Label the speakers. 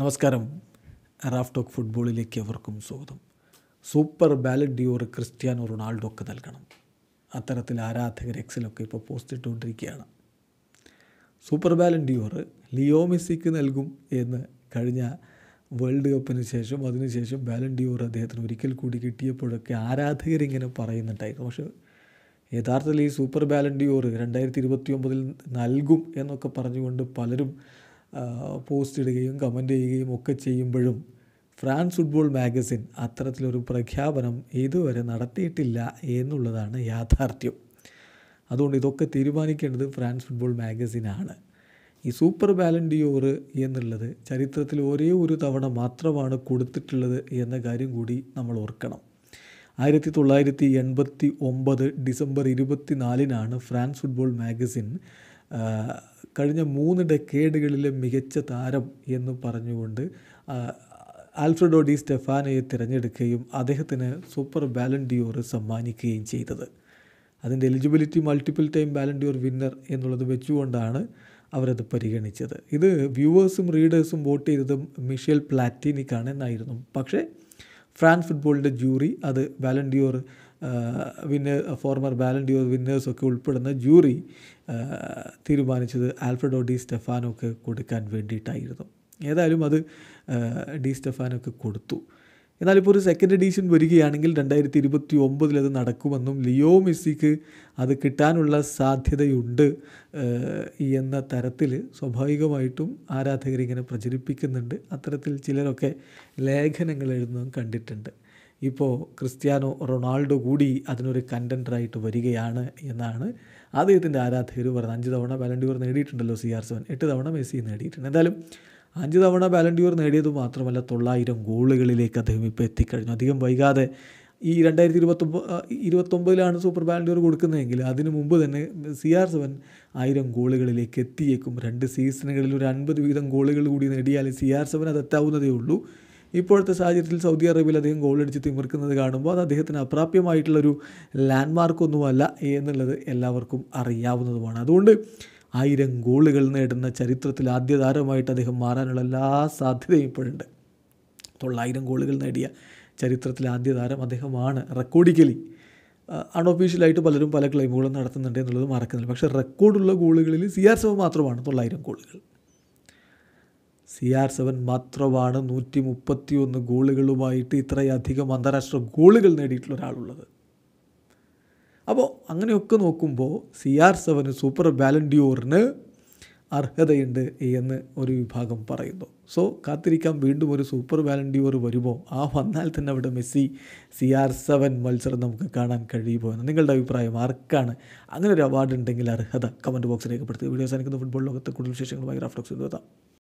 Speaker 1: നമസ്കാരം Raf talk ഫുട്ബോളിലേക്ക് അവർക്കും സ്വാഗതം സൂപ്പർ ബാലറ്റ് ഡിയോർ ക്രിസ്ത്യാനോ ഒക്കെ നൽകണം അത്തരത്തിൽ ആരാധകർ എക്സിലൊക്കെ ഇപ്പോൾ പോസ്റ്റ് ഇട്ടുകൊണ്ടിരിക്കുകയാണ് സൂപ്പർ ബാലറ്റ് ഡിയോർ ലിയോ മെസ്സിക്ക് നൽകും എന്ന് കഴിഞ്ഞ വേൾഡ് കപ്പിന് ശേഷം അതിനുശേഷം ബാലൻ ഡിയോർ അദ്ദേഹത്തിന് ഒരിക്കൽ കൂടി കിട്ടിയപ്പോഴൊക്കെ ആരാധകരിങ്ങനെ പറയുന്നുണ്ടായിരുന്നു പക്ഷേ യഥാർത്ഥത്തിൽ ഈ സൂപ്പർ ബാലൻ ഡിയോർ രണ്ടായിരത്തി ഇരുപത്തി ഒമ്പതിൽ നൽകും എന്നൊക്കെ പറഞ്ഞുകൊണ്ട് പലരും പോസ്റ്റ് ഇടുകയും കമൻ്റ് ചെയ്യുകയും ഒക്കെ ചെയ്യുമ്പോഴും ഫ്രാൻസ് ഫുട്ബോൾ മാഗസിൻ അത്തരത്തിലൊരു പ്രഖ്യാപനം ഇതുവരെ നടത്തിയിട്ടില്ല എന്നുള്ളതാണ് യാഥാർത്ഥ്യം അതുകൊണ്ട് ഇതൊക്കെ തീരുമാനിക്കേണ്ടത് ഫ്രാൻസ് ഫുട്ബോൾ മാഗസിനാണ് ഈ സൂപ്പർ ബാലൻഡിയോർ എന്നുള്ളത് ചരിത്രത്തിൽ ഒരേ ഒരു തവണ മാത്രമാണ് കൊടുത്തിട്ടുള്ളത് എന്ന കാര്യം കൂടി നമ്മൾ ഓർക്കണം ആയിരത്തി തൊള്ളായിരത്തി എൺപത്തി ഒമ്പത് ഡിസംബർ നാലിനാണ് ഫ്രാൻസ് ഫുട്ബോൾ മാഗസിൻ കഴിഞ്ഞ മൂന്ന് ഡെക്കേഡുകളിലെ മികച്ച താരം എന്ന് പറഞ്ഞുകൊണ്ട് ആൽഫ്രഡോ ഡി സ്റ്റെഫാനയെ തിരഞ്ഞെടുക്കുകയും അദ്ദേഹത്തിന് സൂപ്പർ ബാലൻഡിയോർ സമ്മാനിക്കുകയും ചെയ്തത് അതിൻ്റെ eligibility multiple time Ballon d'Or winner എന്നുള്ളത് വെച്ചുകൊണ്ടാണ് അവരത് പരിഗണിച്ചത് ഇത് വ്യൂവേഴ്സും റീഡേഴ്സും വോട്ട് ചെയ്തതും മിഷേൽ പ്ലാറ്റിനിക്കാണ് എന്നായിരുന്നു പക്ഷേ ഫ്രാൻസ് ഫുട്ബോളിൻ്റെ ജൂറി അത് വാലണ്ടിയോർ വിന്നെ ഫോർമർ ബാലൻഡിയോർ വിന്നേഴ്സൊക്കെ ഉൾപ്പെടുന്ന ജൂറി തീരുമാനിച്ചത് ആൽഫ്രഡോ ഡി സ്റ്റെഫാനോക്ക് കൊടുക്കാൻ വേണ്ടിയിട്ടായിരുന്നു ഏതായാലും അത് ഡി സ്റ്റെഫാനൊക്കെ കൊടുത്തു എന്നാലിപ്പോൾ ഒരു സെക്കൻഡ് എഡീഷൻ വരികയാണെങ്കിൽ രണ്ടായിരത്തി ഇരുപത്തി ഒമ്പതിൽ അത് നടക്കുമെന്നും ലിയോ മെസ്സിക്ക് അത് കിട്ടാനുള്ള സാധ്യതയുണ്ട് എന്ന തരത്തിൽ സ്വാഭാവികമായിട്ടും ആരാധകരിങ്ങനെ പ്രചരിപ്പിക്കുന്നുണ്ട് അത്തരത്തിൽ ചിലരൊക്കെ ലേഖനങ്ങൾ എഴുതുന്നതും കണ്ടിട്ടുണ്ട് ഇപ്പോൾ ക്രിസ്ത്യാനോ റൊണാൾഡോ കൂടി അതിനൊരു കണ്ടൻറ്ററായിട്ട് വരികയാണ് എന്നാണ് അദ്ദേഹത്തിൻ്റെ ആരാധകർ പറഞ്ഞത് അഞ്ച് തവണ ബാലൻഡിയൂർ നേടിയിട്ടുണ്ടല്ലോ സി ആർ സെവൻ എട്ട് തവണ മെസ്സി നേടിയിട്ടുണ്ട് എന്തായാലും അഞ്ച് തവണ ബാലൻഡിയൂർ നേടിയത് മാത്രമല്ല തൊള്ളായിരം ഗോളുകളിലേക്ക് അദ്ദേഹം ഇപ്പോൾ എത്തിക്കഴിഞ്ഞു അധികം വൈകാതെ ഈ രണ്ടായിരത്തി ഇരുപത്തൊമ്പത് ഇരുപത്തൊമ്പതിലാണ് സൂപ്പർ ബാലൻഡിയൂർ കൊടുക്കുന്നതെങ്കിൽ അതിനു മുമ്പ് തന്നെ സി ആർ സെവൻ ആയിരം ഗോളുകളിലേക്ക് എത്തിയേക്കും രണ്ട് സീസണുകളിൽ ഒരു അൻപത് വീതം ഗോളുകൾ കൂടി നേടിയാൽ സി ആർ സെവൻ അത് എത്താവുന്നതേ ഉള്ളൂ ഇപ്പോഴത്തെ സാഹചര്യത്തിൽ സൗദി അറേബ്യയിൽ അദ്ദേഹം ഗോൾ അടിച്ച് തിമിർക്കുന്നത് കാണുമ്പോൾ അത് അദ്ദേഹത്തിന് അപ്രാപ്യമായിട്ടുള്ളൊരു ഒന്നുമല്ല എന്നുള്ളത് എല്ലാവർക്കും അറിയാവുന്നതുമാണ് അതുകൊണ്ട് ആയിരം ഗോളുകൾ നേടുന്ന ചരിത്രത്തിൽ ആദ്യ താരമായിട്ട് അദ്ദേഹം മാറാനുള്ള എല്ലാ സാധ്യതയും ഇപ്പോഴുണ്ട് തൊള്ളായിരം ഗോളുകൾ നേടിയ ചരിത്രത്തിൽ ആദ്യ താരം അദ്ദേഹമാണ് റെക്കോർഡിക്കലി അൺഒഫീഷ്യലായിട്ട് പലരും പല ക്ലെയിമുകളും നടത്തുന്നുണ്ട് എന്നുള്ളത് മറക്കുന്നില്ല പക്ഷേ റെക്കോർഡുള്ള ഗോളുകളിൽ സി ആർ സെവൻ മാത്രമാണ് തൊള്ളായിരം ഗോളുകൾ സി ആർ സെവൻ മാത്രമാണ് നൂറ്റി മുപ്പത്തി ഒന്ന് ഗോളുകളുമായിട്ട് ഇത്രയധികം അന്താരാഷ്ട്ര ഗോളുകൾ നേടിയിട്ടുള്ള ഒരാളുള്ളത് അപ്പോൾ അങ്ങനെയൊക്കെ നോക്കുമ്പോൾ സി ആർ സെവന് സൂപ്പർ ബാലൻഡിയോറിന് അർഹതയുണ്ട് എന്ന് ഒരു വിഭാഗം പറയുന്നു സോ കാത്തിരിക്കാം വീണ്ടും ഒരു സൂപ്പർ ബാലൻഡിയോർ വരുമോ ആ വന്നാൽ തന്നെ അവിടെ മെസ്സി സി ആർ സെവൻ മത്സരം നമുക്ക് കാണാൻ കഴിയുമോ എന്ന് നിങ്ങളുടെ അഭിപ്രായം ആർക്കാണ് അങ്ങനെ ഒരു അവാർഡ് ഉണ്ടെങ്കിൽ അർഹത കമൻറ്റ് ബോക്സിൽ രേഖപ്പെടുത്തുക വീഡിയോ സാധിക്കുന്ന ഫുട്ബോൾ ലോകത്തെ കൂടുതൽ വിശേഷങ്ങളുമായി റാഫ്റ്റോക്സ് എഴുതാം